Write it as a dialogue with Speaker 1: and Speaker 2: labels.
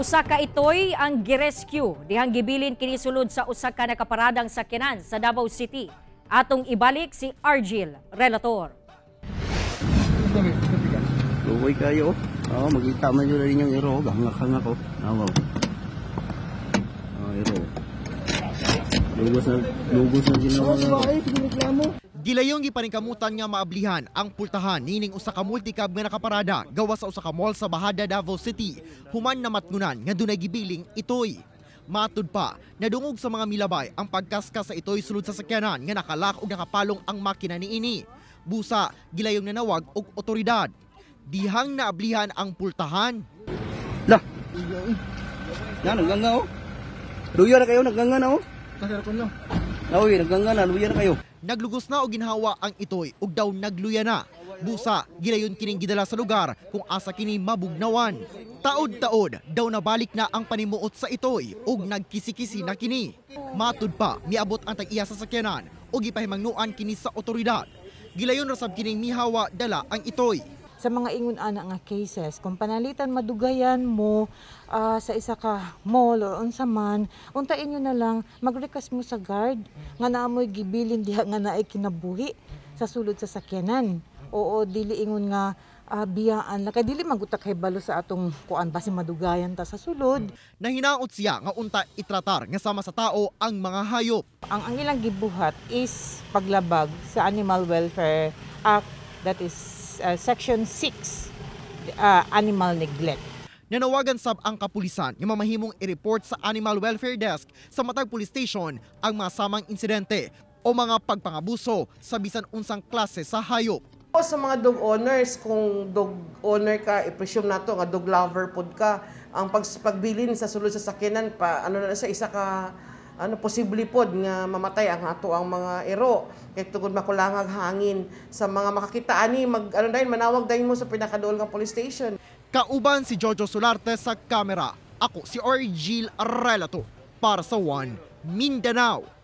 Speaker 1: Usa ka itoy ang girescue dihang gibilin kini sulod sa usa ka nakaparadang sakyanan sa Davao City. Atong ibalik si Argil Relator.
Speaker 2: Luway kayo. Oh, magita man yun rin yung iro. Hangak-hangak ko. Nawaw. Oh, ah, iro. Lugos na, lugos na ginawa. Oh, bakit? Piniklamo. Gilayong gipaningkamutan nga maablihan ang pultahan nining usa ka multicab nga nakaparada gawas sa usa ka mall sa Bahada Davao City human na matngunan nga dunay gibiling itoy. Matud pa, nadungog sa mga milabay ang pagkaskas sa itoy sulod sa sakyanan nga nakalak og nakapalong ang makina niini. Busa, gilayong nanawag og otoridad. Dihang naablihan ang pultahan. La. Yan, nagganga oh. Duyo na kayo, nagganga na oh. Kasarkon lang. Naoy, naglangga na, luya na kayo. Naglugos na og ginhawa ang itoy ug daw nagluya na. Busa, gilayon kining gidala sa lugar kung asa kini mabugnawan. Taod-taod daw nabalik na ang panimuot sa itoy ug nagkisikisi na kini. Matud pa miabot ang tag-iya sa sakyanan ug gipahimangnuan kini sa otoridad. Gilayon ra kining mihawa dala ang itoy
Speaker 3: sa mga ingon ana nga cases kung panalitan madugayan mo uh, sa isa ka mall or unsa man unta inyo na lang magrequest mo sa guard nga naamoy gibilin diha nga naay kinabuhi sa sulod sa sakyanan oo dili ingon nga uh, biyaan na kay dili magutak kay balo sa atong kuan basi madugayan ta sa sulod nahinaot siya nga unta itratar nga sama sa tao ang mga hayop ang ang ilang gibuhat is paglabag sa animal welfare act that is uh, Section 6, uh, Animal Neglect. Nanawagan
Speaker 2: sab ang kapulisan nga mamahimong i-report sa Animal Welfare Desk sa Matag Police Station ang masamang insidente o mga pagpangabuso sa bisan unsang klase sa hayop.
Speaker 1: O sa mga dog owners, kung dog owner ka, i-presume na to, nga dog lover pod ka, ang pag pagbili sa sulod sa sakinan, pa, ano na sa isa ka ano posible pod nga mamatay ang ato ang mga ero kay tugod makulangag hangin sa mga makakitaan ani mag ano dayon manawag dayon mo sa pinakadol nga police station kauban si Jojo Solarte
Speaker 2: sa kamera ako si Orgil Relato para sa One Mindanao